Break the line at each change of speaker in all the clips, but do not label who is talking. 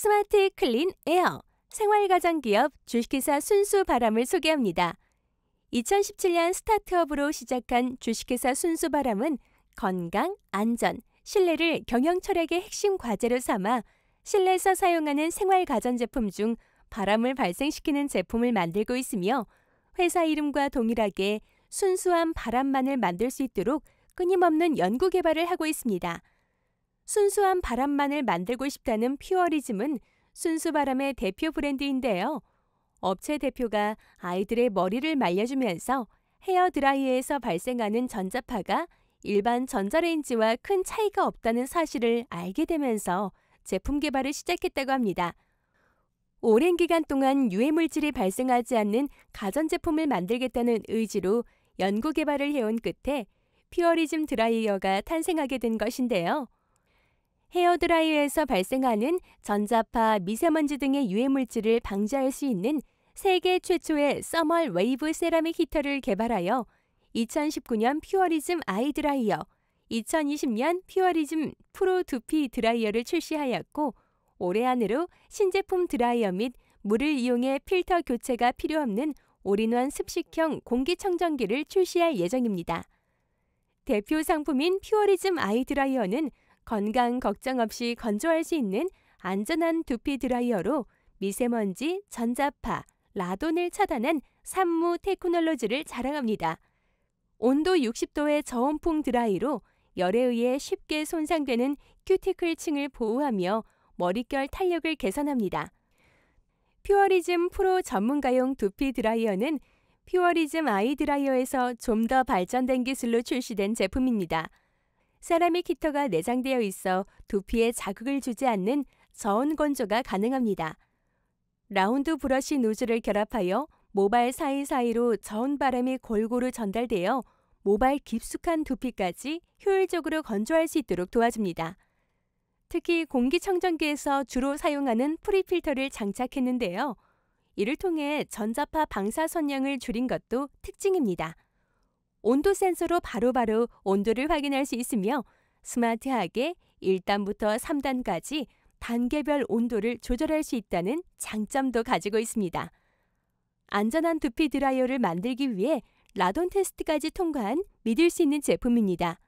스마트 클린 에어 생활가전기업 주식회사 순수 바람을 소개합니다. 2017년 스타트업으로 시작한 주식회사 순수 바람은 건강, 안전, 신뢰를 경영 철학의 핵심 과제로 삼아 실내에서 사용하는 생활가전제품 중 바람을 발생시키는 제품을 만들고 있으며 회사 이름과 동일하게 순수한 바람만을 만들 수 있도록 끊임없는 연구 개발을 하고 있습니다. 순수한 바람만을 만들고 싶다는 퓨어리즘은 순수 바람의 대표 브랜드인데요. 업체 대표가 아이들의 머리를 말려주면서 헤어 드라이에서 발생하는 전자파가 일반 전자레인지와 큰 차이가 없다는 사실을 알게 되면서 제품 개발을 시작했다고 합니다. 오랜 기간 동안 유해 물질이 발생하지 않는 가전제품을 만들겠다는 의지로 연구 개발을 해온 끝에 퓨어리즘 드라이어가 탄생하게 된 것인데요. 헤어드라이어에서 발생하는 전자파, 미세먼지 등의 유해물질을 방지할 수 있는 세계 최초의 써멀 웨이브 세라믹 히터를 개발하여 2019년 퓨어리즘 아이 드라이어, 2020년 퓨어리즘 프로 두피 드라이어를 출시하였고 올해 안으로 신제품 드라이어 및 물을 이용해 필터 교체가 필요 없는 올인원 습식형 공기청정기를 출시할 예정입니다. 대표 상품인 퓨어리즘 아이 드라이어는 건강 걱정 없이 건조할 수 있는 안전한 두피 드라이어로 미세먼지, 전자파, 라돈을 차단한 산무 테크놀로지를 자랑합니다. 온도 60도의 저온풍 드라이로 열에 의해 쉽게 손상되는 큐티클 층을 보호하며 머릿결 탄력을 개선합니다. 퓨어리즘 프로 전문가용 두피 드라이어는 퓨어리즘 아이 드라이어에서 좀 더 발전된 기술로 출시된 제품입니다. 사람의 히터가 내장되어 있어 두피에 자극을 주지 않는 저온 건조가 가능합니다. 라운드 브러쉬 노즐을 결합하여 모발 사이사이로 저온 바람이 골고루 전달되어 모발 깊숙한 두피까지 효율적으로 건조할 수 있도록 도와줍니다. 특히 공기청정기에서 주로 사용하는 프리필터를 장착했는데요. 이를 통해 전자파 방사 선량을 줄인 것도 특징입니다. 온도 센서로 바로바로 바로 온도를 확인할 수 있으며 스마트하게 1단부터 3단까지 단계별 온도를 조절할 수 있다는 장점도 가지고 있습니다. 안전한 두피 드라이어를 만들기 위해 라돈 테스트까지 통과한 믿을 수 있는 제품입니다.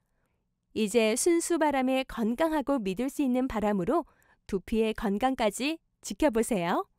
이제 순수 바람의 건강하고 믿을 수 있는 바람으로 두피의 건강까지 지켜보세요.